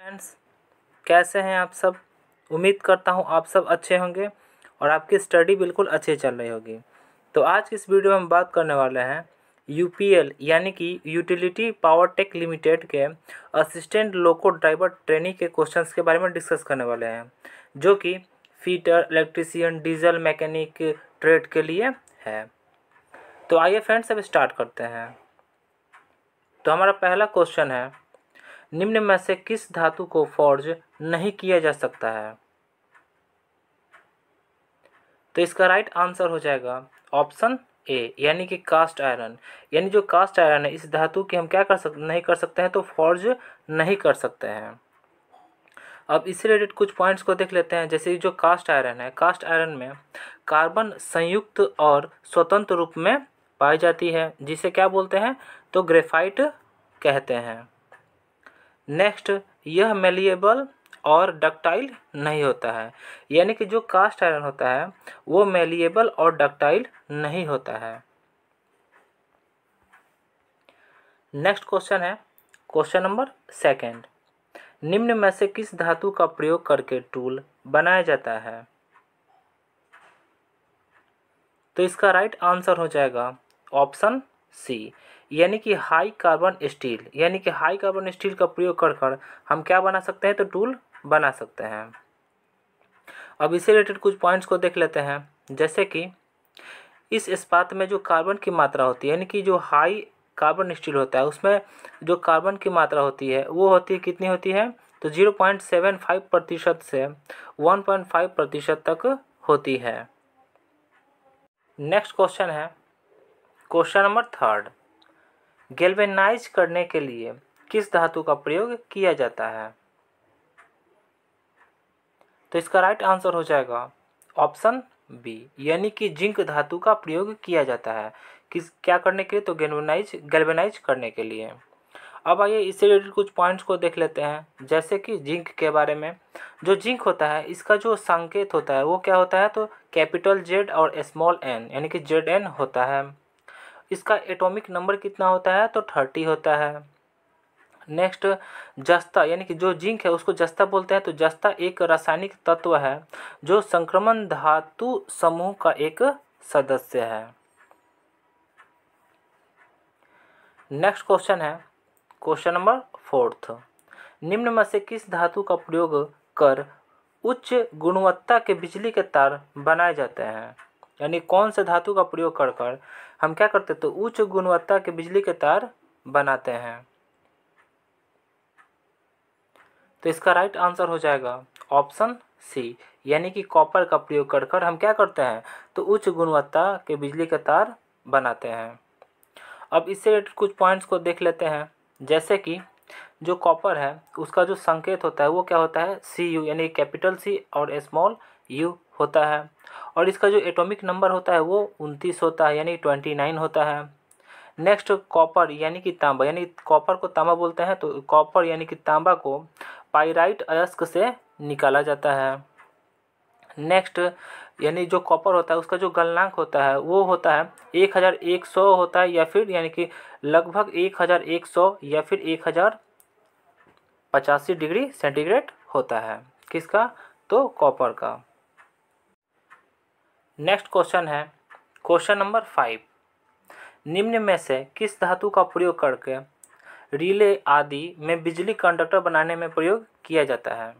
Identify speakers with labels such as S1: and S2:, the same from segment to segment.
S1: friends कैसे हैं आप सब उम्मीद करता हूँ आप सब अच्छे होंगे और आपकी स्टडी बिल्कुल अच्छी चल रही होगी तो आज की इस वीडियो में हम बात करने वाले हैं यू यानी कि यूटिलिटी पावर टेक लिमिटेड के असिस्टेंट लोको ड्राइवर ट्रेनिंग के क्वेश्चंस के बारे में डिस्कस करने वाले हैं जो कि fitter electrician diesel mechanic trade के लिए है तो आइए फ्रेंड्स अब स्टार्ट करते हैं तो हमारा पहला क्वेश्चन है निम्न में से किस धातु को फॉर्ज नहीं किया जा सकता है तो इसका राइट आंसर हो जाएगा ऑप्शन ए यानी कि कास्ट आयरन यानी जो कास्ट आयरन है इस धातु की हम क्या कर सक नहीं कर सकते हैं तो फॉर्ज नहीं कर सकते हैं अब इससे रिलेटेड कुछ पॉइंट्स को देख लेते हैं जैसे जो कास्ट आयरन है कास्ट आयरन में कार्बन संयुक्त और स्वतंत्र रूप में पाई जाती है जिसे क्या बोलते हैं तो ग्रेफाइट कहते हैं नेक्स्ट यह मेलिएबल और डक्टाइल नहीं होता है यानी कि जो कास्ट आयरन होता है वो मेलिएबल और डक्टाइल नहीं होता है नेक्स्ट क्वेश्चन है क्वेश्चन नंबर सेकंड निम्न में से किस धातु का प्रयोग करके टूल बनाया जाता है तो इसका राइट आंसर हो जाएगा ऑप्शन सी यानी कि हाई कार्बन स्टील यानी कि हाई कार्बन स्टील का प्रयोग कर कर हम क्या बना सकते हैं तो टूल बना सकते हैं अब इसे रिलेटेड कुछ पॉइंट्स को देख लेते हैं जैसे कि इस इस्पात में जो कार्बन की मात्रा होती है यानी कि जो हाई कार्बन स्टील होता है उसमें जो कार्बन की मात्रा होती है वो होती है कितनी होती है तो जीरो पॉइंट सेवन फाइव प्रतिशत से वन पॉइंट फाइव प्रतिशत तक होती है नेक्स्ट क्वेश्चन है क्वेश्चन नंबर थर्ड गेलबेनाइज करने के लिए किस धातु का प्रयोग किया जाता है तो इसका राइट आंसर हो जाएगा ऑप्शन बी यानी कि जिंक धातु का प्रयोग किया जाता है किस क्या करने के लिए तो गेलबेनाइज गेलबेनाइज करने के लिए अब आइए इससे रिलेटेड कुछ पॉइंट्स को देख लेते हैं जैसे कि जिंक के बारे में जो जिंक होता है इसका जो संकेत होता है वो क्या होता है तो कैपिटल जेड और स्मॉल एन यानी कि जेड एन होता है इसका एटॉमिक नंबर कितना होता है तो थर्टी होता है नेक्स्ट जस्ता यानी कि जो जिंक है उसको जस्ता बोलते हैं तो जस्ता एक रासायनिक तत्व है जो संक्रमण धातु समूह का एक सदस्य है नेक्स्ट क्वेश्चन है क्वेश्चन नंबर फोर्थ निम्न में से किस धातु का प्रयोग कर उच्च गुणवत्ता के बिजली के तार बनाए जाते हैं यानी कौन से धातु का प्रयोग कर कर हम क्या करते तो उच्च गुणवत्ता के बिजली के तार बनाते हैं तो इसका राइट आंसर हो जाएगा ऑप्शन सी यानी कि कॉपर का प्रयोग कर कर हम क्या करते हैं तो उच्च गुणवत्ता के बिजली के तार बनाते हैं अब इससे रिलेटेड कुछ पॉइंट्स को देख लेते हैं जैसे कि जो कॉपर है उसका जो संकेत होता है वो क्या होता है सी यू यानी कैपिटल सी और स्मॉल यू होता है और इसका जो एटॉमिक नंबर होता है वो उनतीस होता है यानी ट्वेंटी नाइन होता है नेक्स्ट कॉपर यानी कि तांबा यानी कॉपर को तांबा बोलते हैं तो कॉपर यानी कि तांबा को पाइराइट अयस्क से निकाला जाता है नेक्स्ट यानी जो कॉपर होता है उसका जो गलनांक होता है वो होता है एक हज़ार एक सौ होता है या फिर यानी कि लगभग एक हज़ार एक सौ या फिर एक हज़ार पचासी डिग्री सेंटीग्रेड होता है किसका तो कॉपर का नेक्स्ट क्वेश्चन है क्वेश्चन नंबर फाइव निम्न में से किस धातु का प्रयोग करके रिले आदि में बिजली कंडक्टर बनाने में प्रयोग किया जाता है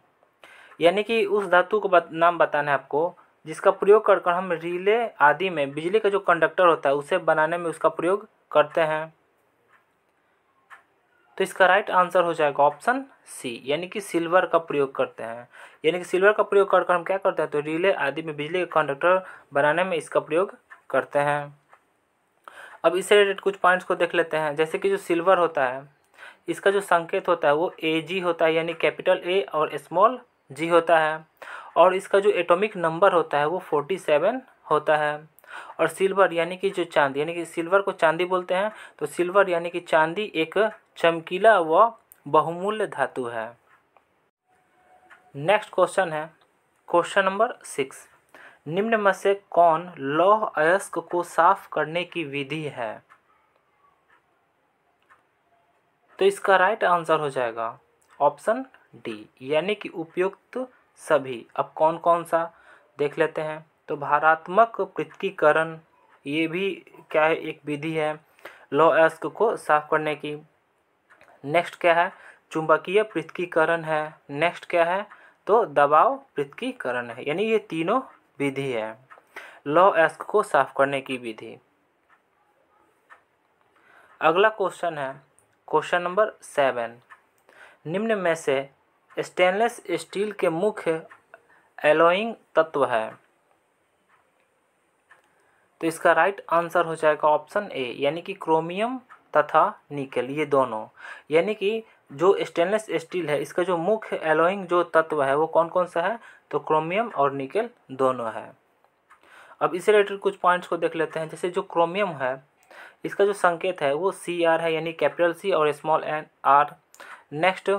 S1: यानी कि उस धातु का बत, नाम बताना है आपको जिसका प्रयोग कर कर हम रिले आदि में बिजली का जो कंडक्टर होता है उसे बनाने में उसका प्रयोग करते हैं तो इसका राइट आंसर हो जाएगा ऑप्शन सी यानी कि सिल्वर का प्रयोग करते हैं यानी कि सिल्वर का प्रयोग कर हम क्या करते हैं तो रिले आदि में बिजली के कंडक्टर बनाने में इसका प्रयोग करते हैं अब इससे रिलेटेड कुछ पॉइंट्स को देख लेते हैं जैसे कि जो सिल्वर होता है इसका जो संकेत होता है वो ए जी होता है यानी कैपिटल ए और स्मॉल जी होता है और इसका जो एटॉमिक नंबर होता है वो फोर्टी सेवन होता है और सिल्वर यानी कि जो चांदी यानी कि सिल्वर को चांदी बोलते हैं तो सिल्वर यानी कि चांदी एक चमकीला व बहुमूल्य धातु है नेक्स्ट क्वेश्चन है क्वेश्चन नंबर सिक्स निम्न में से कौन लौह अयस्क को साफ करने की विधि है तो इसका राइट आंसर हो जाएगा ऑप्शन डी यानी कि उपयुक्त सभी अब कौन कौन सा देख लेते हैं तो भारात्मक पृथ्वीकरण ये भी क्या है एक विधि है लो एस्क को साफ करने की नेक्स्ट क्या है चुंबकीय पृथ्वीकरण है नेक्स्ट क्या है तो दबाव पृथ्वीकरण है यानी ये तीनों विधि है लो एस्क को साफ करने की विधि अगला क्वेश्चन है क्वेश्चन नंबर सेवन निम्न में से स्टेनलेस स्टील के मुख्य एलोइंग तत्व है तो इसका राइट आंसर हो जाएगा ऑप्शन ए यानी कि क्रोमियम तथा निकल ये दोनों यानी कि जो स्टेनलेस स्टील है इसका जो मुख्य एलोइंग जो तत्व है वो कौन कौन सा है तो क्रोमियम और निकल दोनों है अब इसे रिलेटेड कुछ पॉइंट्स को देख लेते हैं जैसे जो क्रोमियम है इसका जो संकेत है वो सी आर है यानी कैपिटल सी और स्मॉल एन आर नेक्स्ट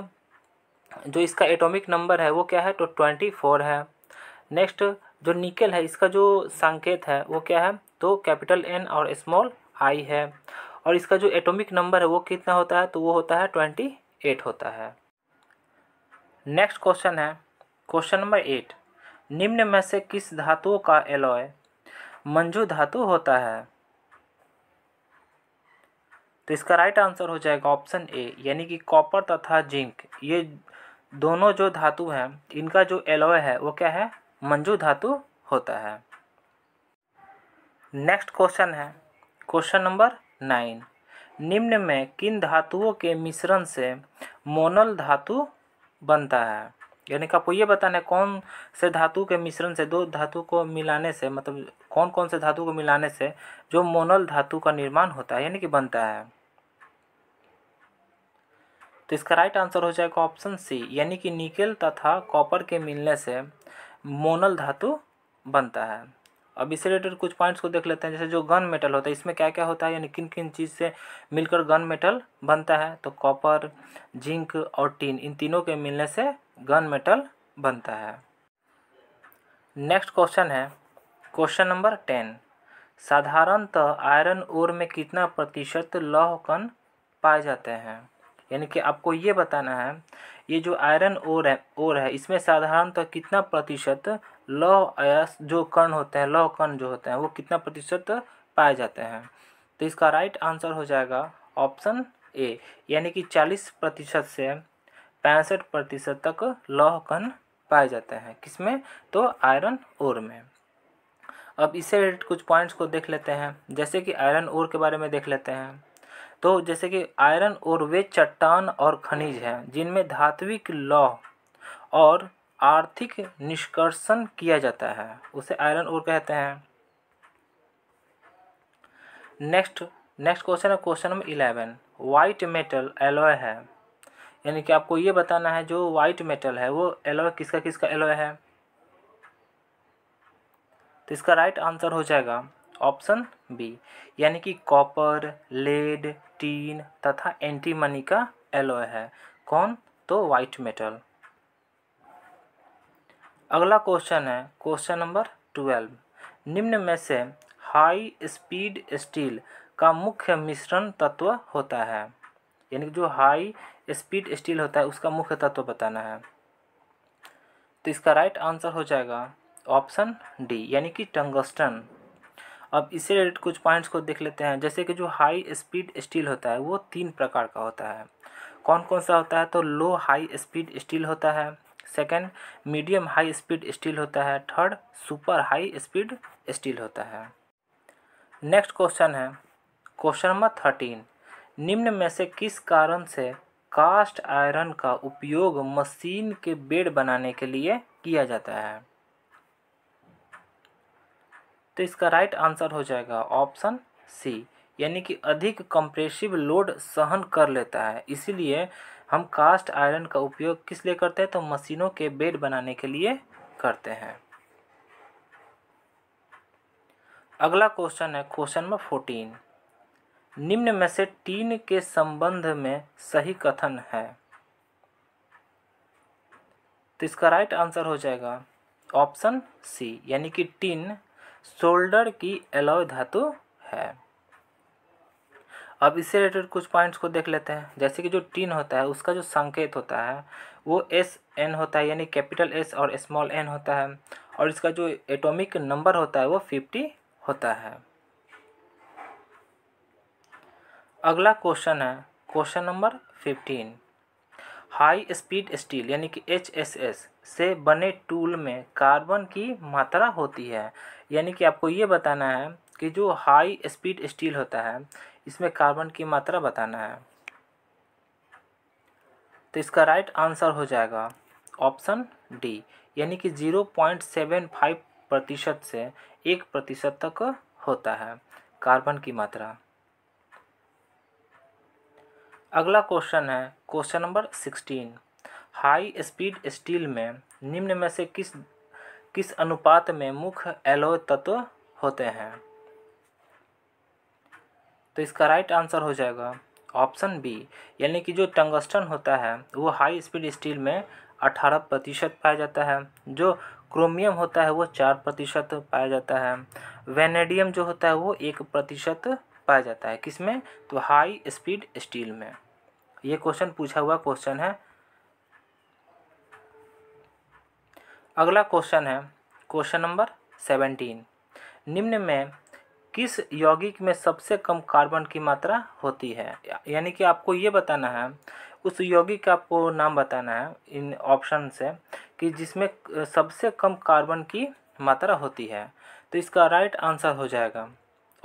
S1: जो इसका एटॉमिक नंबर है वो क्या है तो ट्वेंटी फोर है नेक्स्ट जो निकल है इसका जो संकेत है वो क्या है तो कैपिटल एन और स्मॉल आई है और इसका जो एटॉमिक नंबर है वो कितना होता है तो वो होता है ट्वेंटी एट होता है नेक्स्ट क्वेश्चन है क्वेश्चन नंबर एट निम्न में से किस धातुओं का एलॉय मंजू धातु होता है तो इसका राइट आंसर हो जाएगा ऑप्शन ए यानी कि कॉपर तथा जिंक ये दोनों जो धातु हैं इनका जो एलॉय है वो क्या है मंजू धातु होता है नेक्स्ट क्वेश्चन है क्वेश्चन नंबर नाइन निम्न में किन धातुओं के मिश्रण से मोनल धातु बनता है यानी कि आपको ये बताना है कौन से धातु के मिश्रण से दो धातु को मिलाने से मतलब कौन कौन से धातु को मिलाने से जो मोनल धातु का निर्माण होता है यानी कि बनता है तो इसका राइट आंसर हो जाएगा ऑप्शन सी यानी कि निकेल तथा कॉपर के मिलने से मोनल धातु बनता है अब इससे रिलेटेड कुछ पॉइंट्स को देख लेते हैं जैसे जो गन मेटल होता है इसमें क्या क्या होता है यानी किन किन चीज़ से मिलकर गन मेटल बनता है तो कॉपर जिंक और टीन इन तीनों के मिलने से गन मेटल बनता है नेक्स्ट क्वेश्चन है क्वेश्चन नंबर टेन साधारणतः आयरन ओर में कितना प्रतिशत लौह कण पाए जाते हैं यानी कि आपको ये बताना है ये जो आयरन ओर है ओर है इसमें साधारणतः तो कितना प्रतिशत लौह अयस जो कण होते हैं लौह कण जो होते हैं वो कितना प्रतिशत पाए जाते हैं तो इसका राइट आंसर हो जाएगा ऑप्शन ए यानी कि चालीस प्रतिशत से पैंसठ प्रतिशत तक लौह कण पाए जाते हैं किसमें तो आयरन ओर में अब इससे रिलेटेड कुछ पॉइंट्स को देख लेते हैं जैसे कि आयरन ओर के बारे में देख लेते हैं तो जैसे कि आयरन और वे चट्टान और खनिज हैं जिनमें धात्विक लौह और आर्थिक निष्कर्षण किया जाता है उसे आयरन और कहते हैं नेक्स्ट नेक्स्ट क्वेश्चन है question number eleven white metal alloy है यानी कि आपको ये बताना है जो वाइट मेटल है वो एलोय किसका किसका एलोय है तो इसका राइट आंसर हो जाएगा ऑप्शन बी यानी कि कॉपर लेड टीन तथा एंटीमनी का एलोय है कौन तो वाइट मेटल अगला क्वेश्चन है क्वेश्चन नंबर ट्वेल्व निम्न में से हाई स्पीड स्टील का मुख्य मिश्रण तत्व होता है यानी जो हाई स्पीड स्टील होता है उसका मुख्य तत्व बताना है तो इसका राइट आंसर हो जाएगा ऑप्शन डी यानी कि टंगस्टन अब इसी रिलेटेड कुछ पॉइंट्स को देख लेते हैं जैसे कि जो हाई स्पीड स्टील होता है वो तीन प्रकार का होता है कौन कौन सा होता है तो लो हाई स्पीड स्टील होता है second medium high speed steel होता है third super high speed steel होता है नेक्स्ट क्वेश्चन है क्वेश्चन नंबर थर्टीन निम्न में से किस कारण से कास्ट आयरन का उपयोग मशीन के बेड बनाने के लिए किया जाता है तो इसका राइट आंसर हो जाएगा ऑप्शन सी यानी कि अधिक कंप्रेसिव लोड सहन कर लेता है इसीलिए हम कास्ट आयरन का उपयोग किस लिए करते हैं तो मशीनों के बेड बनाने के लिए करते हैं अगला क्वेश्चन है क्वेश्चन नंबर फोर्टीन निम्न में से टीन के संबंध में सही कथन है तो इसका राइट आंसर हो जाएगा ऑप्शन सी यानी कि टीन शोल्डर की एलॉय धातु है अब इससे रिलेटेड कुछ पॉइंट्स को देख लेते हैं जैसे कि जो टीन होता है उसका जो संकेत होता है वो एस एन होता है यानी कैपिटल एस और स्मॉल एन होता है और इसका जो एटॉमिक नंबर होता है वो फिफ्टी होता है अगला क्वेश्चन है question number fifteen high speed steel यानी कि एच एस एस से बने टूल में कार्बन की मात्रा होती है यानी कि आपको ये बताना है कि जो हाई स्पीड स्टील होता है इसमें कार्बन की मात्रा बताना है तो इसका राइट आंसर हो जाएगा ऑप्शन डी यानी कि ज़ीरो पॉइंट सेवन फाइव प्रतिशत से एक प्रतिशत तक होता है कार्बन की मात्रा अगला क्वेश्चन है question number sixteen high speed steel में निम्न में से किस किस अनुपात में मुख्य एलो तत्व होते हैं तो इसका राइट आंसर हो जाएगा ऑप्शन बी यानी कि जो टंगस्टन होता है वो हाई स्पीड स्टील में अठारह प्रतिशत पाया जाता है जो क्रोमियम होता है वो चार प्रतिशत पाया जाता है वेनेडियम जो होता है वो एक प्रतिशत पाया जाता है किसमें तो हाई स्पीड स्टील में ये क्वेश्चन पूछा हुआ क्वेश्चन है अगला क्वेश्चन है क्वेश्चन नंबर सेवेंटीन निम्न में किस यौगिक में सबसे कम कार्बन की मात्रा होती है यानी कि आपको ये बताना है उस यौगिक का आपको नाम बताना है इन ऑप्शन से कि जिसमें सबसे कम कार्बन की मात्रा होती है तो इसका राइट आंसर हो जाएगा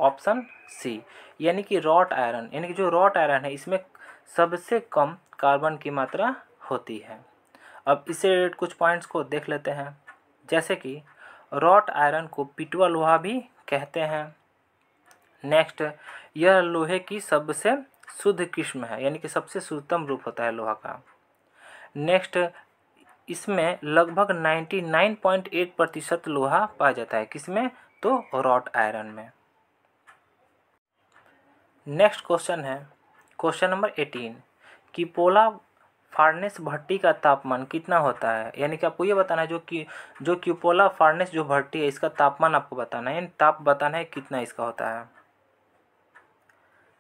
S1: ऑप्शन सी यानी कि रॉट आयरन यानी कि जो रॉट आयरन है इसमें सबसे कम कार्बन की मात्रा होती है अब इससे रिलेटेड कुछ पॉइंट्स को देख लेते हैं जैसे कि रॉट आयरन को पिटवा लोहा भी कहते हैं नेक्स्ट यह लोहे की सबसे शुद्ध किस्म है यानी कि सबसे शुद्धतम रूप होता है लोहा का नेक्स्ट इसमें लगभग 99.8 प्रतिशत लोहा पाया जाता है किसमें तो रॉट आयरन में नेक्स्ट क्वेश्चन है question number eighteen cupola furnace भट्टी का तापमान कितना होता है यानी कि आपको ये बताना है जो कि जो क्यूपोला फार्नेस जो भट्टी है इसका तापमान आपको बताना है यानी ताप बताना है कितना इसका होता है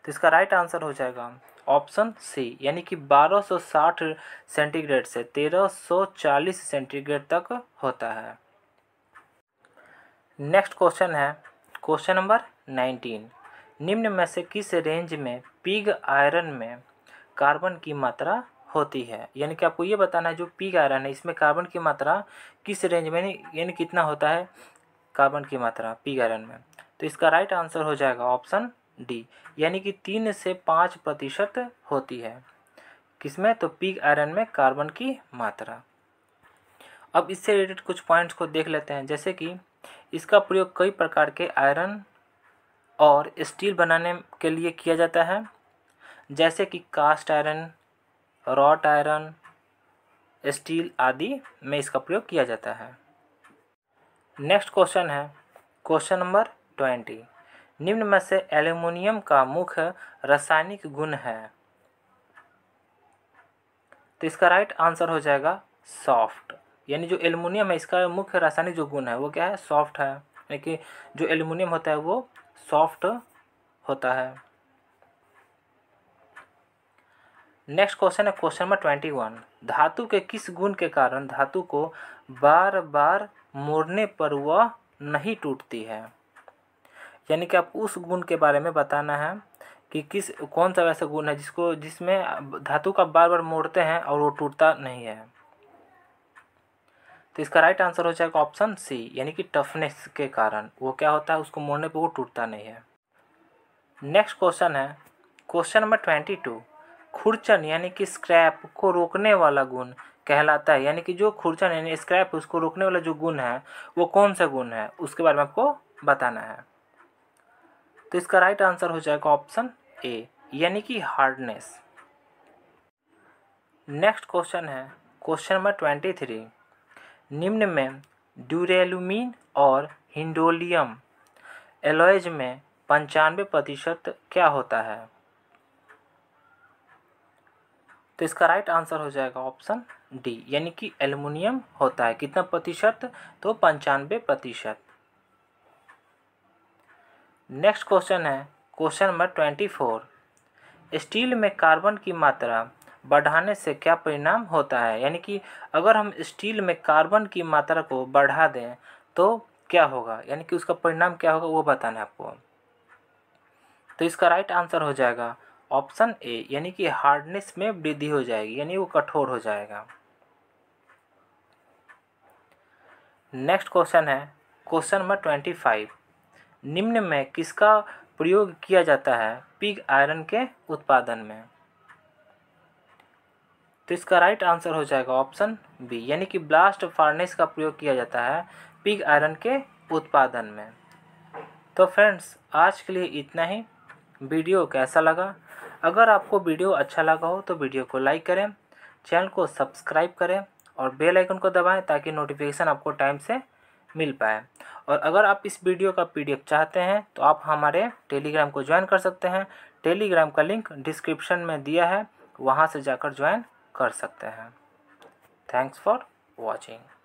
S1: तो इसका राइट आंसर हो जाएगा ऑप्शन सी यानी कि 1260 सेंटीग्रेड से 1340 सेंटीग्रेड तक होता है नेक्स्ट क्वेश्चन है क्वेश्चन नंबर नाइनटीन निम्न में से किस रेंज में पिग आयरन में कार्बन की मात्रा होती है यानी कि आपको ये बताना है जो पिग आयरन है इसमें कार्बन की मात्रा किस रेंज में यानी कितना होता है कार्बन की मात्रा पिग आयरन में तो इसका राइट आंसर हो जाएगा ऑप्शन डी यानी कि तीन से पाँच प्रतिशत होती है किसमें तो पिग आयरन में कार्बन की मात्रा अब इससे रिलेटेड कुछ पॉइंट्स को देख लेते हैं जैसे कि इसका प्रयोग कई प्रकार के आयरन और स्टील बनाने के लिए किया जाता है जैसे कि cast iron wrought iron steel आदि में इसका प्रयोग किया जाता है नेक्स्ट क्वेश्चन है क्वेश्चन नंबर ट्वेंटी निम्न में से एल्यूमिनियम का मुख्य रासायनिक गुण है तो इसका राइट आंसर हो जाएगा सॉफ्ट यानी जो एल्यूमिनियम है इसका मुख्य रासायनिक जो गुण है वो क्या है सॉफ्ट है यानी कि जो एल्यूमिनियम होता है वो सॉफ्ट होता है नेक्स्ट क्वेश्चन है क्वेश्चन नंबर ट्वेंटी वन धातु के किस गुण के कारण धातु को बार बार मोड़ने पर वह नहीं टूटती है यानी कि आप उस गुण के बारे में बताना है कि किस कौन सा वैसा गुण है जिसको जिसमें धातु का बार बार मोड़ते हैं और वो टूटता नहीं है तो इसका राइट आंसर हो जाएगा ऑप्शन सी यानी कि टफनेस के कारण वो क्या होता है उसको मोड़ने पर वो टूटता नहीं है नेक्स्ट क्वेश्चन है क्वेश्चन नंबर ट्वेंटी टू खुरचन यानी कि स्क्रैप को रोकने वाला गुण कहलाता है यानी कि जो खुरचन यानी स्क्रैप उसको रोकने वाला जो गुण है वो कौन सा गुण है उसके बारे में आपको बताना है तो इसका राइट आंसर हो जाएगा ऑप्शन ए यानी कि हार्डनेस नेक्स्ट क्वेश्चन है क्वेश्चन नंबर ट्वेंटी थ्री निम्न में ड्यूरेलुमीन और हिंडोलियम एलोयज में पंचानवे प्रतिशत क्या होता है तो इसका राइट आंसर हो जाएगा ऑप्शन डी यानी कि एल्युमिनियम होता है कितना प्रतिशत तो पंचानवे प्रतिशत नेक्स्ट क्वेश्चन है question number twenty four steel में कार्बन की मात्रा बढ़ाने से क्या परिणाम होता है यानी कि अगर हम स्टील में कार्बन की मात्रा को बढ़ा दें तो क्या होगा यानी कि उसका परिणाम क्या होगा वो बताना है आपको तो इसका राइट आंसर हो जाएगा ऑप्शन ए यानी कि हार्डनेस में वृद्धि हो जाएगी यानी वो कठोर हो जाएगा नेक्स्ट क्वेश्चन है क्वेश्चन नंबर ट्वेंटी फाइव निम्न में किसका प्रयोग किया जाता है पिग आयरन के उत्पादन में तो इसका राइट आंसर हो जाएगा ऑप्शन बी यानी कि ब्लास्ट फार्नेस का प्रयोग किया जाता है पिग आयरन के उत्पादन में तो फ्रेंड्स आज के लिए इतना ही वीडियो कैसा लगा अगर आपको वीडियो अच्छा लगा हो तो वीडियो को लाइक करें चैनल को सब्सक्राइब करें और बेल आइकन को दबाएं ताकि नोटिफिकेशन आपको टाइम से मिल पाए और अगर आप इस वीडियो का पीडीएफ चाहते हैं तो आप हमारे टेलीग्राम को ज्वाइन कर सकते हैं टेलीग्राम का लिंक डिस्क्रिप्शन में दिया है वहाँ से जाकर ज्वाइन कर सकते हैं थैंक्स फॉर वॉचिंग